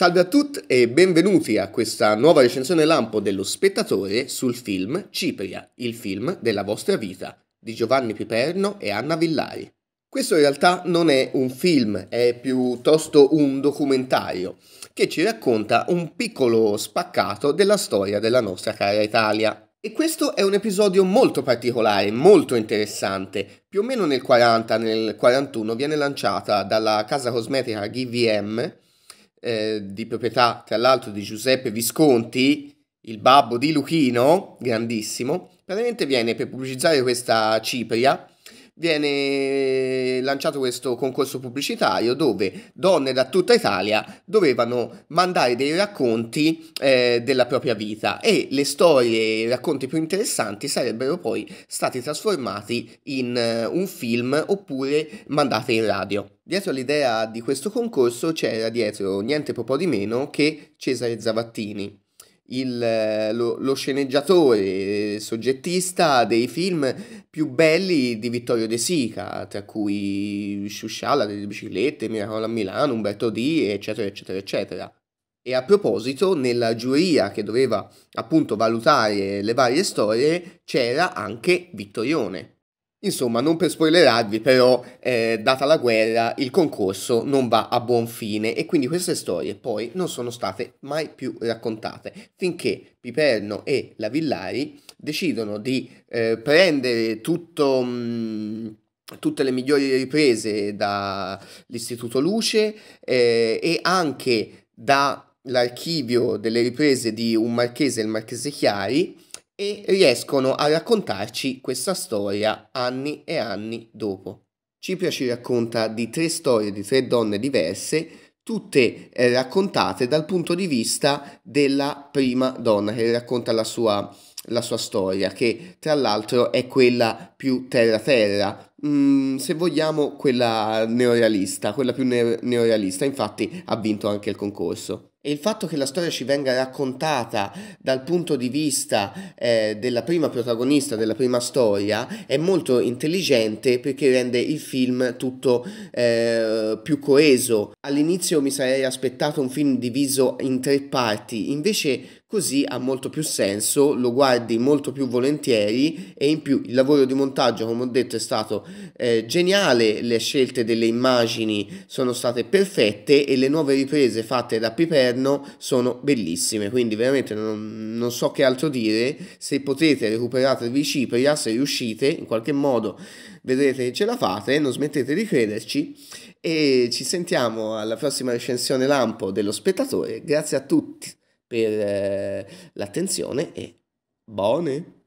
Salve a tutti e benvenuti a questa nuova recensione lampo dello spettatore sul film Cipria, il film della vostra vita, di Giovanni Piperno e Anna Villari. Questo in realtà non è un film, è piuttosto un documentario che ci racconta un piccolo spaccato della storia della nostra cara Italia. E questo è un episodio molto particolare, molto interessante. Più o meno nel 40, nel 41 viene lanciata dalla casa cosmetica GVM eh, di proprietà tra l'altro di Giuseppe Visconti, il babbo di Luchino, grandissimo, praticamente viene per pubblicizzare questa cipria viene lanciato questo concorso pubblicitario dove donne da tutta Italia dovevano mandare dei racconti eh, della propria vita e le storie e i racconti più interessanti sarebbero poi stati trasformati in eh, un film oppure mandati in radio. Dietro all'idea di questo concorso c'era dietro niente po' di meno che Cesare Zavattini il, lo, lo, sceneggiatore soggettista dei film più belli di Vittorio De Sica, tra cui Sciusciala delle biciclette, Miracolo a Milano, Umberto D, eccetera, eccetera, eccetera. E a proposito, nella giuria che doveva appunto valutare le varie storie c'era anche Vittorione, Insomma, non per spoilerarvi, però, eh, data la guerra, il concorso non va a buon fine e quindi queste storie poi non sono state mai più raccontate, finché Piperno e la Villari decidono di eh, prendere tutto, mh, mm, tutte le migliori riprese dall'Istituto Luce eh, e anche dall'archivio delle riprese di un marchese, il marchese Chiari, e riescono a raccontarci questa storia anni e anni dopo. Cipria ci racconta di tre storie di tre donne diverse, tutte eh, raccontate dal punto di vista della prima donna che racconta la sua, la sua storia, che tra l'altro è quella più terra-terra, mm, se vogliamo quella neorealista, quella più ne neorealista, infatti ha vinto anche il concorso. E il fatto che la storia ci venga raccontata dal punto di vista eh, della prima protagonista, della prima storia, è molto intelligente perché rende il film tutto eh, più coeso. All'inizio mi sarei aspettato un film diviso in tre parti, invece così ha molto più senso, lo guardi molto più volentieri e in più il lavoro di montaggio, come ho detto, è stato eh, geniale, le scelte delle immagini sono state perfette e le nuove riprese fatte da Piper all'interno sono bellissime. Quindi veramente non, non so che altro dire. Se potete recuperatevi Cipria, se riuscite in qualche modo vedrete che ce la fate, non smettete di crederci e ci sentiamo alla prossima recensione lampo dello spettatore. Grazie a tutti per eh, l'attenzione e buone!